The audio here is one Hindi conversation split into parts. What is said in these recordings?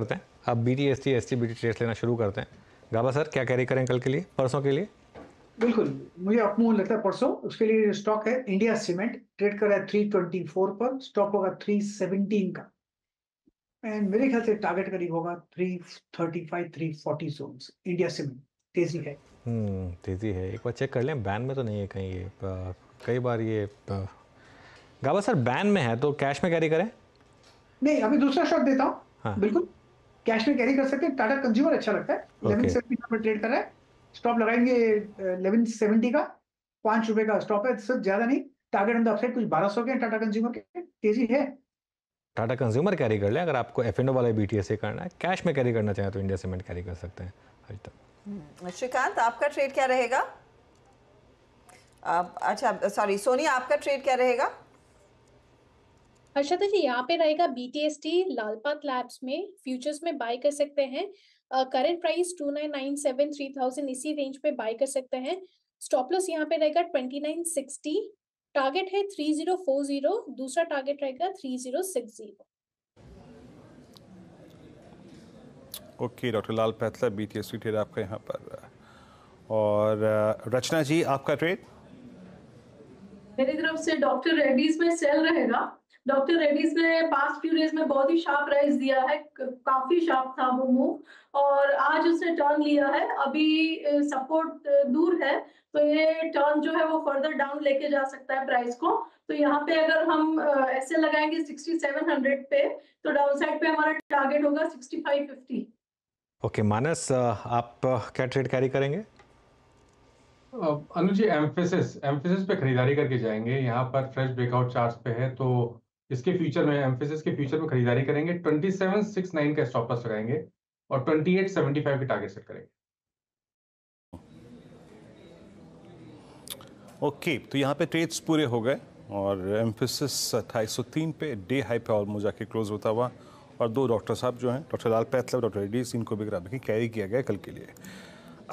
करते हैं अब B T S T S T B T test लेना शुरू करते हैं गाबा सर क्या कैरी करें कल के लिए परसों के लिए बिल्कुल मुझे अपमोह लगता है परसों उसके लिए स्टॉक है इंडिया सीमेंट ट्रेड कर रहा है थ्री ट्वेंटी फोर पर स्टॉक होगा थ्री सेवनटीन का एंड मेरे ख्याल से टारगेट करीब होगा three thirty five three forty zone India cement तेजी है हम्म तेजी है एक बार चेक कर लें बैन में तो नहीं है कहीं ये कई बार ये गाबा सर बैन में है तो कैश में कैरी करें नहीं अभी दूसरा शॉट देता हूँ हाँ। बिल्कुल कैश में कैरी कर सकते हैं टाटा कंज्यूमर अच्छा लगता है इलेवन सेवेंटी पर ट्रेड कर रहा है स्टॉप लगाएंगे इलेवन सेवेंटी का पांच रुपए का स्टॉप है सिर्फ ज्यादा नहीं टारगेट ऑन द अपसाइड कुछ बारह सौ के टाटा कंज्यूमर के तेजी है टाटा कंज्यूमर कैरी कर ले अगर आपको एफ एंड वाला बी करना है कैश में कैरी करना चाहें तो इंडिया सीमेंट कैरी कर सकते हैं आज तक हम्म, श्रीकांत आपका ट्रेड क्या रहेगा अच्छा सॉरी सोनी आपका ट्रेड क्या रहेगा हर्षदा जी यहाँ पे रहेगा बीटीएसटी लालपात लैब्स में फ्यूचर्स में बाय कर सकते हैं current price two nine nine seven three thousand इसी रेंज पे बाय कर सकते हैं स्टॉप लॉस यहाँ पे रहेगा ट्वेंटी नाइन सिक्सटी टारगेट है थ्री जीरो फोर जीरो दूसरा टारगेट रहेगा three zero six zero okay doctor Lal पैथला B T S T trade आपका यहाँ पर और रचना जी आपका ट्रेड मेरी तरफ से डॉक्टर रेड्डीज में सेल रहेगा डॉक्टर रेडीज ने पास्ट फ्यू डेज में बहुत ही शार्प राइज दिया है काफी शार्प था वो मूव और आज उसने टर्न लिया है अभी सपोर्ट दूर है तो ये टर्न जो है वो फर्दर डाउन लेके जा सकता है प्राइस को तो यहाँ पे अगर हम ऐसे लगाएंगे 6700 पे तो डाउन साइड पे हमारा टारगेट होगा 6550 ओके okay, मानस आप क्या ट्रेड कैरी करेंगे अनु जी एम्फेसिस एम्फेसिस पे खरीदारी करके जाएंगे यहाँ पर फ्रेश ब्रेकआउट चार्ट पे है तो इसके फ्यूचर में एम्फेसिस के फ्यूचर में खरीदारी करेंगे ट्वेंटी सेवन सिक्स नाइन का स्टॉप लॉस लगाएंगे और ट्वेंटी एट सेवेंटी फाइव के टारगेट सेट करेंगे ओके okay, तो यहाँ पे ट्रेड्स पूरे हो गए और एम्फेसिस अट्ठाईस सौ तीन पे डे हाई पे ऑलमोस्ट जाके क्लोज होता हुआ और दो डॉक्टर साहब जो हैं डॉक्टर लाल पैथलब डॉक्टर रेड्डीज इनको भी ग्राम की कैरी किया गया कल के लिए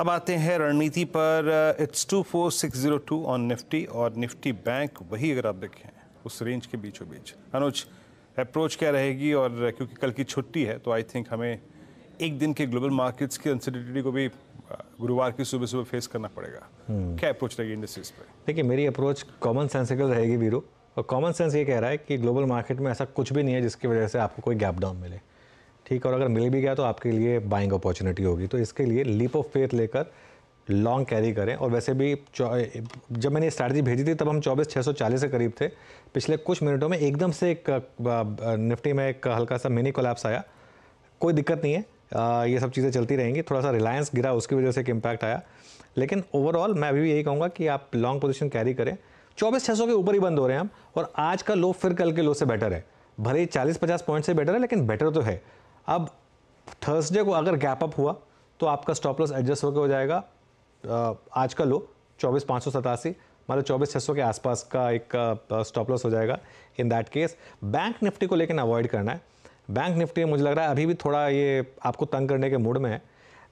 अब आते हैं रणनीति पर it's two four six zero two on Nifty और निफ्टी बैंक वही अगर आप देखें उस रेंज के बीचों बीच अनुज अप्रोच क्या रहेगी और क्योंकि कल की छुट्टी है तो आई थिंक हमें एक दिन के ग्लोबल मार्केट्स की अनसर्टिटी को भी गुरुवार की सुबह सुबह फेस करना पड़ेगा हम्म। क्या अप्रोच रहेगी इंडस्ट्रीज पर देखिए मेरी अप्रोच कॉमन सेंसिकल रहेगी वीरो और कॉमन सेंस ये कह रहा है कि ग्लोबल मार्केट में ऐसा कुछ भी नहीं है जिसकी वजह से आपको कोई गैप डाउन मिले ठीक और अगर मिल भी गया तो आपके लिए बाइंग अपॉर्चुनिटी होगी तो इसके लिए लीप ऑफ फेथ लेकर लॉन्ग कैरी करें और वैसे भी जब मैंने स्ट्रैटेजी भेजी थी तब हम चौबीस छः सौ चालीस के करीब थे पिछले कुछ मिनटों में एकदम से एक निफ्टी में एक हल्का सा मिनी कोलैप्स आया कोई दिक्कत नहीं है आ, ये सब चीज़ें चलती रहेंगी थोड़ा सा रिलायंस गिरा उसकी वजह से एक इम्पैक्ट आया लेकिन ओवरऑल मैं अभी भी यही कहूँगा कि आप लॉन्ग पोजिशन कैरी करें चौबीस छः सौ के ऊपर ही बंद हो रहे हैं हम और आज का लो फिर कल के लो से बेटर है भले ही चालीस पचास पॉइंट से बेटर है लेकिन बेटर तो है अब थर्सडे को अगर गैप अप हुआ तो आपका स्टॉप लॉस एडजस्ट होकर हो जाएगा आज का लो चौबीस पाँच सौ सतासी मान मतलब लो चौबीस छः सौ के आसपास का एक स्टॉप लॉस हो जाएगा in that case bank Nifty को लेकिन अवॉइड करना है बैंक निफ्टी मुझे लग रहा है अभी भी थोड़ा ये आपको तंग करने के मूड में है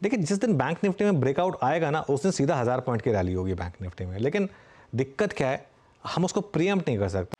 देखिए जिस दिन बैंक निफ्टी में ब्रेकआउट आएगा ना उस दिन सीधा हज़ार पॉइंट की रैली होगी बैंक निफ्टी में लेकिन दिक्कत क्या है हम उसको प्रियम्प्ट नहीं कर सकते